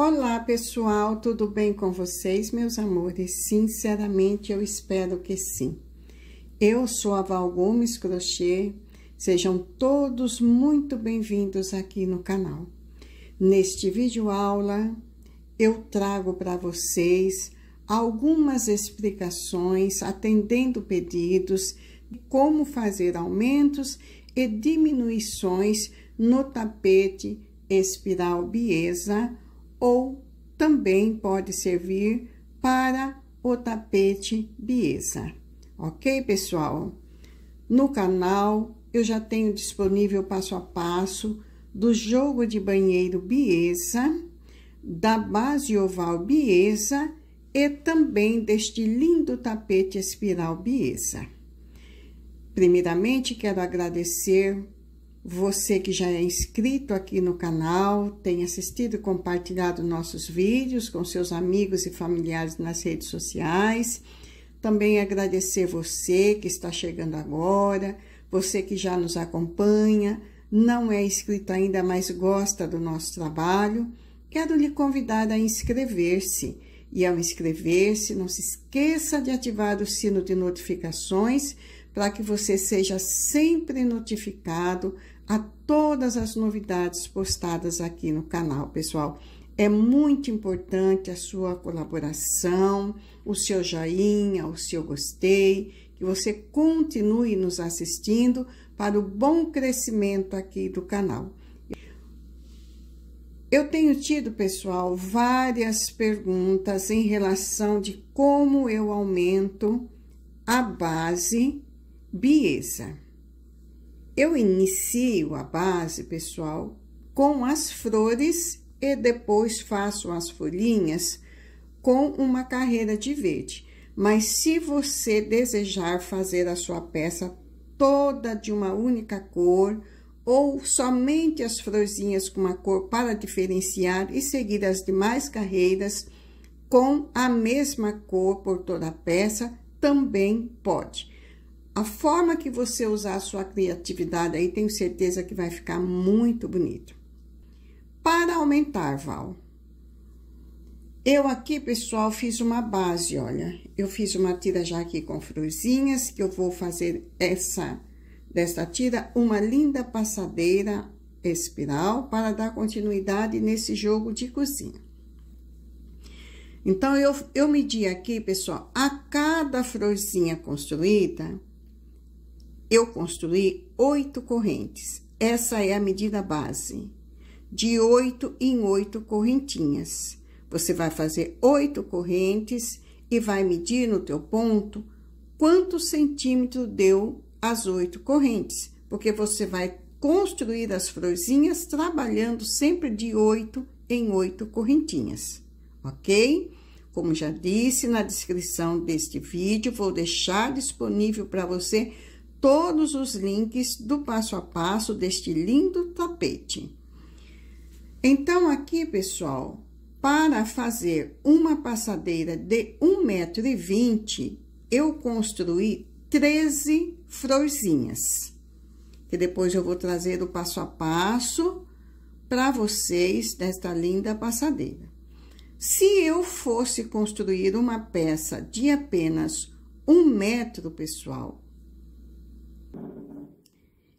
Olá, pessoal, tudo bem com vocês, meus amores? Sinceramente, eu espero que sim. Eu sou a Val Gomes Crochê, sejam todos muito bem-vindos aqui no canal. Neste vídeo aula, eu trago para vocês algumas explicações atendendo pedidos de como fazer aumentos e diminuições no tapete espiral Biesa ou também pode servir para o tapete Biesa. Ok, pessoal? No canal eu já tenho disponível passo a passo do jogo de banheiro Biesa, da base oval Biesa e também deste lindo tapete espiral Biesa. Primeiramente, quero agradecer você que já é inscrito aqui no canal, tem assistido e compartilhado nossos vídeos com seus amigos e familiares nas redes sociais. Também agradecer você que está chegando agora, você que já nos acompanha, não é inscrito ainda, mas gosta do nosso trabalho. Quero lhe convidar a inscrever-se. E ao inscrever-se, não se esqueça de ativar o sino de notificações para que você seja sempre notificado a todas as novidades postadas aqui no canal, pessoal. É muito importante a sua colaboração, o seu joinha, o seu gostei, que você continue nos assistindo para o bom crescimento aqui do canal. Eu tenho tido, pessoal, várias perguntas em relação de como eu aumento a base Biesa. Eu inicio a base, pessoal, com as flores e depois faço as folhinhas com uma carreira de verde. Mas se você desejar fazer a sua peça toda de uma única cor, ou somente as florzinhas com uma cor para diferenciar e seguir as demais carreiras com a mesma cor por toda a peça, também pode. A forma que você usar a sua criatividade aí, tenho certeza que vai ficar muito bonito. Para aumentar, Val. Eu aqui, pessoal, fiz uma base, olha. Eu fiz uma tira já aqui com florzinhas, que eu vou fazer essa, desta tira, uma linda passadeira espiral para dar continuidade nesse jogo de cozinha. Então, eu, eu medi aqui, pessoal, a cada florzinha construída, eu construí oito correntes. Essa é a medida base. De oito em oito correntinhas. Você vai fazer oito correntes e vai medir no teu ponto quantos centímetros deu as oito correntes, porque você vai construir as florzinhas trabalhando sempre de oito em oito correntinhas, ok? Como já disse na descrição deste vídeo, vou deixar disponível para você todos os links do passo a passo deste lindo tapete. Então, aqui, pessoal, para fazer uma passadeira de 1,20m, eu construí 13 florzinhas. Que depois eu vou trazer o passo a passo para vocês desta linda passadeira. Se eu fosse construir uma peça de apenas um metro, pessoal,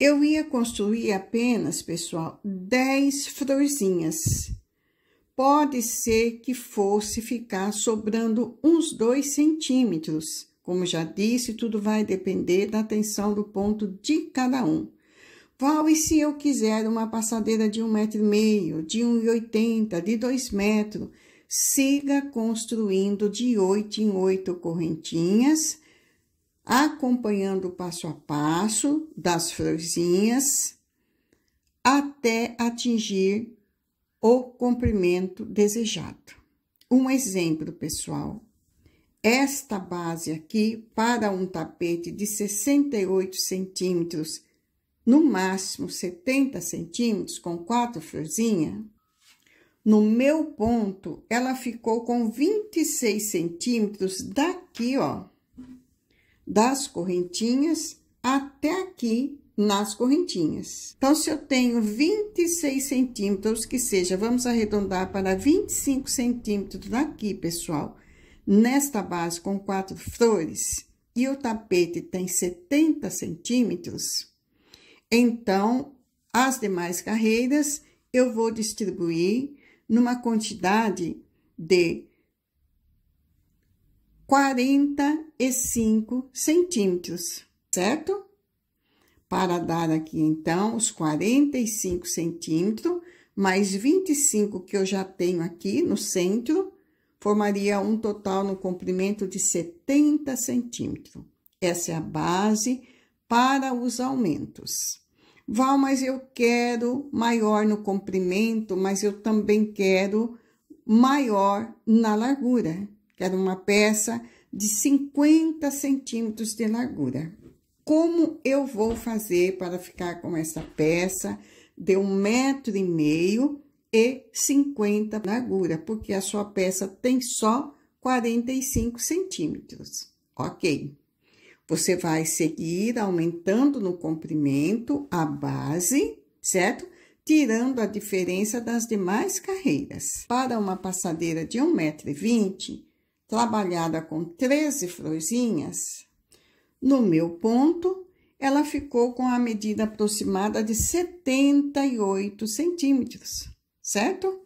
eu ia construir apenas, pessoal, 10 florzinhas. Pode ser que fosse ficar sobrando uns 2 centímetros. Como já disse, tudo vai depender da tensão do ponto de cada um. Val, e se eu quiser uma passadeira de 1,5m, de 1,80m, de 2 m Siga construindo de 8 em 8 correntinhas acompanhando o passo a passo das florzinhas até atingir o comprimento desejado. Um exemplo, pessoal. Esta base aqui, para um tapete de 68 centímetros, no máximo 70 centímetros, com quatro florzinhas, no meu ponto, ela ficou com 26 centímetros daqui, ó das correntinhas até aqui nas correntinhas. Então, se eu tenho 26 centímetros, que seja, vamos arredondar para 25 centímetros aqui, pessoal, nesta base com quatro flores, e o tapete tem 70 centímetros, então, as demais carreiras eu vou distribuir numa quantidade de 45 centímetros, certo? Para dar aqui, então, os 45 centímetros, mais 25 que eu já tenho aqui no centro, formaria um total no comprimento de 70 centímetros. Essa é a base para os aumentos. Val, mas eu quero maior no comprimento, mas eu também quero maior na largura que era uma peça de 50 centímetros de largura. Como eu vou fazer para ficar com essa peça de um metro e meio e 50 de largura? Porque a sua peça tem só 45 centímetros, ok? Você vai seguir aumentando no comprimento a base, certo? Tirando a diferença das demais carreiras. Para uma passadeira de 1,20m, trabalhada com 13 florzinhas, no meu ponto, ela ficou com a medida aproximada de 78 centímetros, certo?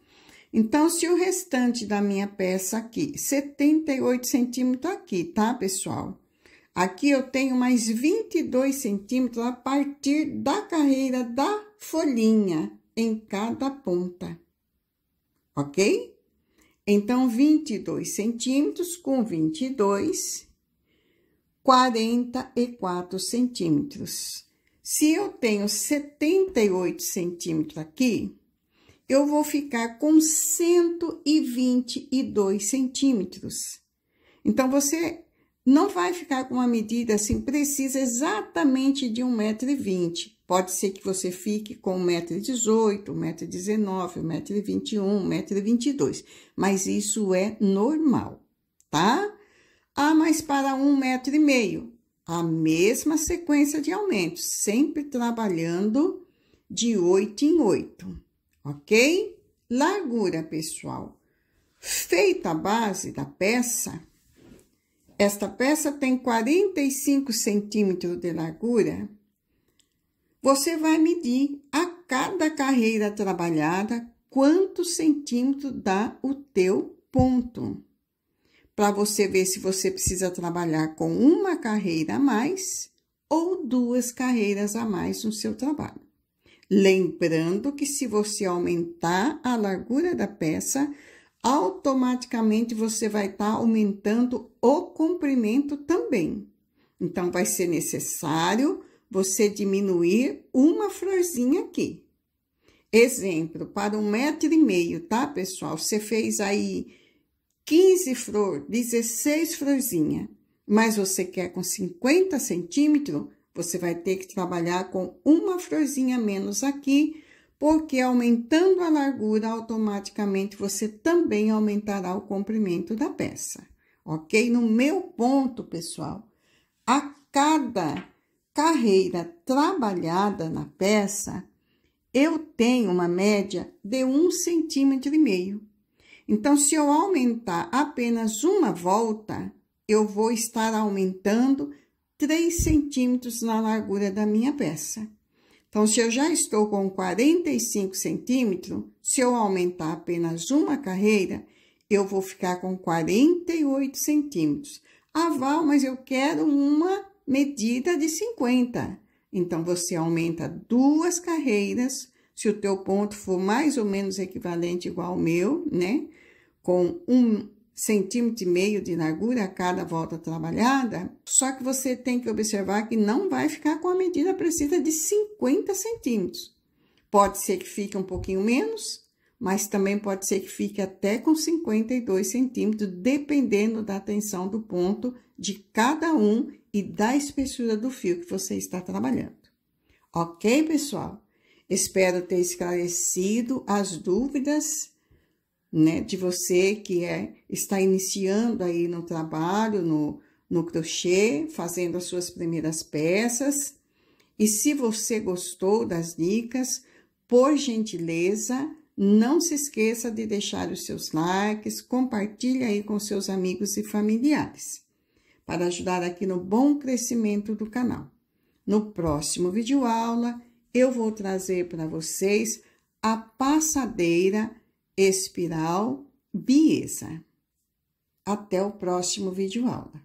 Então, se o restante da minha peça aqui, 78 centímetros aqui, tá, pessoal? Aqui eu tenho mais 22 centímetros a partir da carreira da folhinha em cada ponta, ok? Então, 22 centímetros com 22, 44 centímetros. Se eu tenho 78 centímetros aqui, eu vou ficar com 122 centímetros. Então, você não vai ficar com uma medida assim precisa exatamente de 1,20m. Pode ser que você fique com 1,18m, 1,19m, 1,21m, 1,22m, mas isso é normal, tá? Ah, mas para 1,5m, a mesma sequência de aumentos, sempre trabalhando de 8 em 8, ok? Largura, pessoal. Feita a base da peça, esta peça tem 45 centímetros de largura. Você vai medir a cada carreira trabalhada quantos centímetros dá o teu ponto. Para você ver se você precisa trabalhar com uma carreira a mais ou duas carreiras a mais no seu trabalho. Lembrando que se você aumentar a largura da peça, automaticamente você vai estar tá aumentando o comprimento também. Então, vai ser necessário você diminuir uma florzinha aqui. Exemplo, para um metro e meio, tá, pessoal? Você fez aí 15 flor, 16 florzinha, mas você quer com 50 centímetros, você vai ter que trabalhar com uma florzinha menos aqui porque aumentando a largura, automaticamente você também aumentará o comprimento da peça, ok? No meu ponto, pessoal, a cada carreira trabalhada na peça, eu tenho uma média de um centímetro e meio. Então, se eu aumentar apenas uma volta, eu vou estar aumentando 3 centímetros na largura da minha peça. Então, se eu já estou com 45 centímetros, se eu aumentar apenas uma carreira, eu vou ficar com 48 centímetros. Ah, Val, mas eu quero uma medida de 50. Então, você aumenta duas carreiras, se o teu ponto for mais ou menos equivalente igual ao meu, né? Com um, centímetro e meio de largura a cada volta trabalhada, só que você tem que observar que não vai ficar com a medida precisa de 50 centímetros. Pode ser que fique um pouquinho menos, mas também pode ser que fique até com 52 centímetros, dependendo da tensão do ponto de cada um e da espessura do fio que você está trabalhando. Ok, pessoal? Espero ter esclarecido as dúvidas né, de você que é, está iniciando aí no trabalho, no, no crochê, fazendo as suas primeiras peças. E se você gostou das dicas, por gentileza, não se esqueça de deixar os seus likes, compartilhe aí com seus amigos e familiares, para ajudar aqui no bom crescimento do canal. No próximo vídeo aula, eu vou trazer para vocês a passadeira espiral, biesa. Até o próximo vídeo aula.